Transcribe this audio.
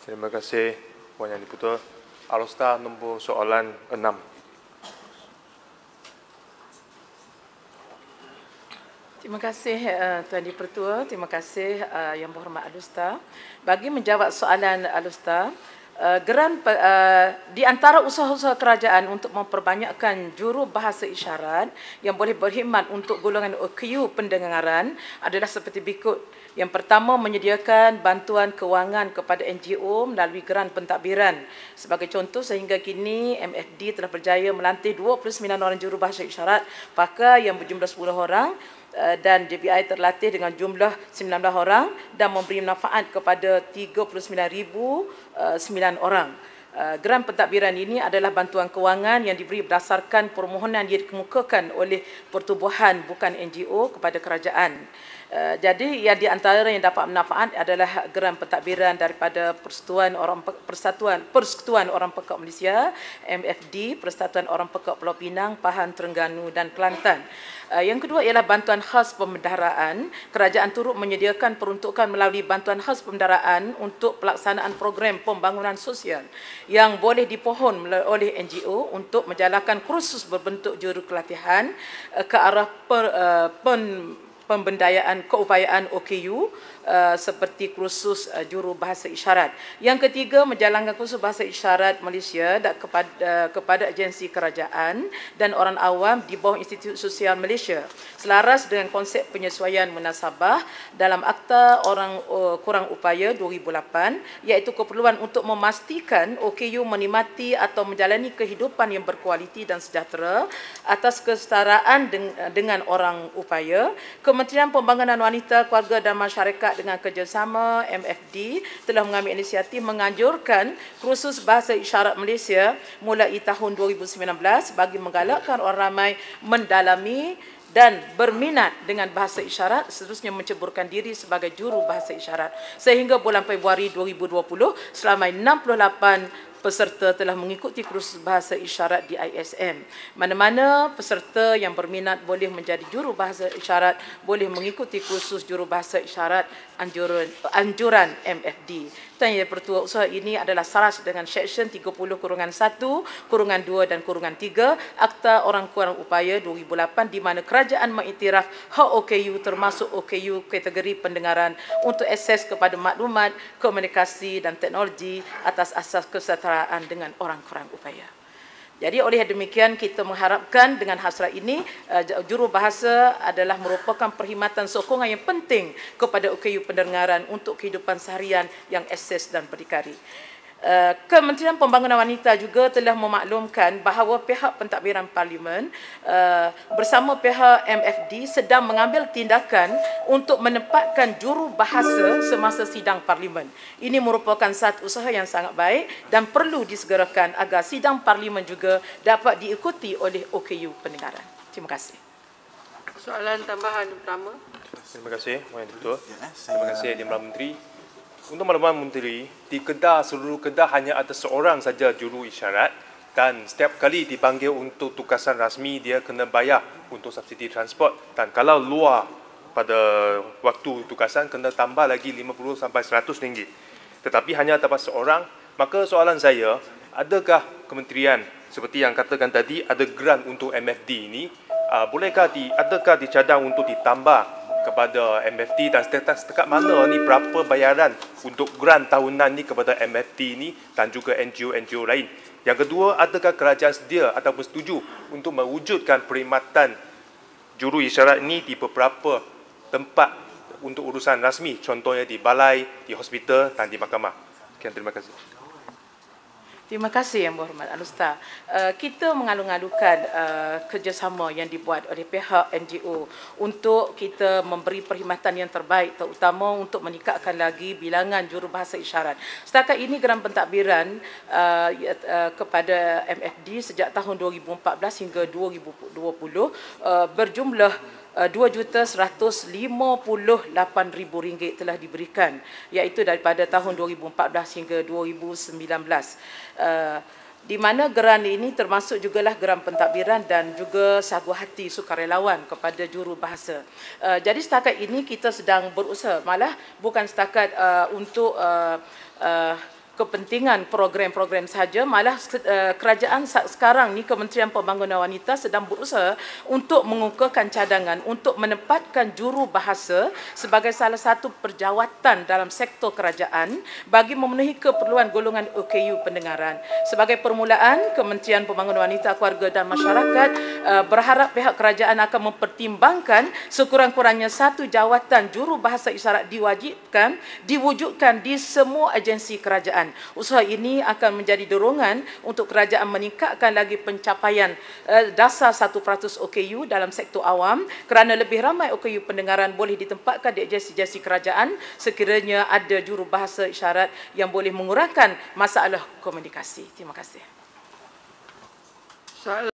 Terima kasih Puan Yang Diputer. Alusta nombor soalan 6. Terima kasih eh, Tuan Dipertua. Terima kasih eh, Yang Berhormat Alustar. Bagi menjawab soalan Alustar, Eh, geran uh, eh, di antara usaha-usaha kerajaan untuk memperbanyakkan juru bahasa isyarat yang boleh berkhidmat untuk golongan OQ pendengaran adalah seperti berikut. Yang pertama menyediakan bantuan kewangan kepada NGO melalui geran pentadbiran. Sebagai contoh sehingga kini MFD telah berjaya melantik 29 orang juru bahasa isyarat pakar yang berjumlah 10 orang Eh, dan JBI terlatih dengan jumlah 19 orang dan memberi manfaat kepada 39,009 eh, orang. Eh, Geran pentadbiran ini adalah bantuan kewangan yang diberi berdasarkan permohonan yang dikemukakan oleh pertubuhan bukan NGO kepada kerajaan. Eh, jadi yang di antara yang dapat manfaat adalah geram pentadbiran daripada Persatuan Orang Persatuan Persekutuan Orang Pekak Malaysia MFD Persatuan Orang Pekak Pulau Pinang, Pahang, Terengganu dan Kelantan. Eh, yang kedua ialah bantuan khas pemendaraan. Kerajaan turut menyediakan peruntukan melalui bantuan khas pemendaraan untuk pelaksanaan program pembangunan sosial yang boleh dipohon oleh NGO untuk menjalankan kursus berbentuk juru kelatihan eh, ke arah per, uh, pen pembendayaan keupayaan OKU uh, seperti kursus uh, juru bahasa isyarat. Yang ketiga menjalankan kursus bahasa isyarat Malaysia dan kepada uh, kepada agensi kerajaan dan orang awam di bawah Institut Sosial Malaysia selaras dengan konsep penyesuaian munasabah dalam Akta Orang uh, Kurang Upaya 2008 iaitu keperluan untuk memastikan OKU menikmati atau menjalani kehidupan yang berkualiti dan sejahtera atas kesetaraan dengan orang upaya. Kemen- Kementerian Pembangunan Wanita, Keluarga dan Masyarakat dengan kerjasama MFD telah mengambil inisiatif menganjurkan kursus bahasa isyarat Malaysia mulai tahun 2019 bagi menggalakkan orang ramai mendalami dan berminat dengan bahasa isyarat seterusnya menceburkan diri sebagai juru bahasa isyarat sehingga bulan Februari 2020 selama 68 peserta telah mengikuti kursus bahasa isyarat di ISM. Mana-mana peserta yang berminat boleh menjadi juru bahasa isyarat boleh mengikuti kursus juru bahasa isyarat anjuran, anjuran MFD. Tuan Yang Pertua Usaha ini adalah saras dengan Seksyen 30 kurungan 1, kurungan 2 dan kurungan 3 Akta Orang Kurang Upaya 2008 di mana kerajaan mengiktiraf hak OKU termasuk OKU kategori pendengaran untuk akses kepada maklumat, komunikasi dan teknologi atas asas kesetaraan dengan orang kurang upaya. Jadi oleh demikian kita mengharapkan dengan hasrat ini uh, bahasa adalah merupakan perkhidmatan sokongan yang penting kepada UKU pendengaran untuk kehidupan seharian yang eses dan berdikari. Eh, Kementerian Pembangunan Wanita juga telah memaklumkan bahawa pihak pentadbiran parlimen eh, bersama pihak MFD sedang mengambil tindakan untuk menempatkan juru bahasa semasa sidang parlimen. Ini merupakan satu usaha yang sangat baik dan perlu disegerakan agar sidang parlimen juga dapat diikuti oleh OKU pendengaran. Terima kasih. Soalan tambahan pertama. Terima kasih, Puan Ketua. Ya, eh, Terima kasih, Dian Menteri. Untuk maklumat menteri, di Kedah seluruh Kedah hanya ada seorang saja juru isyarat dan setiap kali dipanggil untuk tugasan rasmi dia kena bayar untuk subsidi transport dan kalau luar pada waktu tugasan kena tambah lagi 50 sampai 100 ringgit. Tetapi hanya dapat seorang, maka soalan saya, adakah kementerian seperti yang katakan tadi ada grant untuk MFD ini? Ah, bolehkah di adakah dicadang untuk ditambah kepada MFT dan setakat dekat mana ni berapa bayaran untuk grant tahunan ni kepada MFT ni dan juga NGO-NGO lain. Yang kedua, adakah kerajaan sedia ataupun setuju untuk mewujudkan perkhidmatan juru isyarat ini di beberapa tempat untuk urusan rasmi, contohnya di balai, di hospital dan di mahkamah. Sekian, terima kasih. Terima kasih Yang Berhormat al Uh, eh, kita mengalu-alukan uh, eh, kerjasama yang dibuat oleh pihak NGO untuk kita memberi perkhidmatan yang terbaik terutama untuk meningkatkan lagi bilangan jurubahasa isyarat. Setakat ini geram pentadbiran uh, uh, kepada MFD sejak tahun 2014 hingga 2020 uh, berjumlah Uh, RM2,158,000 telah diberikan iaitu daripada tahun 2014 hingga 2019. Uh, di mana geran ini termasuk juga lah geran pentadbiran dan juga sagu hati sukarelawan kepada jurubahasa. Uh, jadi setakat ini kita sedang berusaha malah bukan setakat uh, untuk uh, uh, kepentingan program-program saja malah eh, kerajaan sekarang ni Kementerian Pembangunan Wanita sedang berusaha untuk mengukuhkan cadangan untuk menempatkan juru bahasa sebagai salah satu perjawatan dalam sektor kerajaan bagi memenuhi keperluan golongan OKU pendengaran. Sebagai permulaan Kementerian Pembangunan Wanita, Keluarga dan Masyarakat eh, berharap pihak kerajaan akan mempertimbangkan sekurang-kurangnya satu jawatan juru bahasa isyarat diwajibkan diwujudkan di semua agensi kerajaan. Usaha ini akan menjadi dorongan untuk kerajaan meningkatkan lagi pencapaian eh, dasar 1% OKU dalam sektor awam kerana lebih ramai OKU pendengaran boleh ditempatkan di agensi-agensi kerajaan sekiranya ada jurubahasa isyarat yang boleh mengurangkan masalah komunikasi. Terima kasih.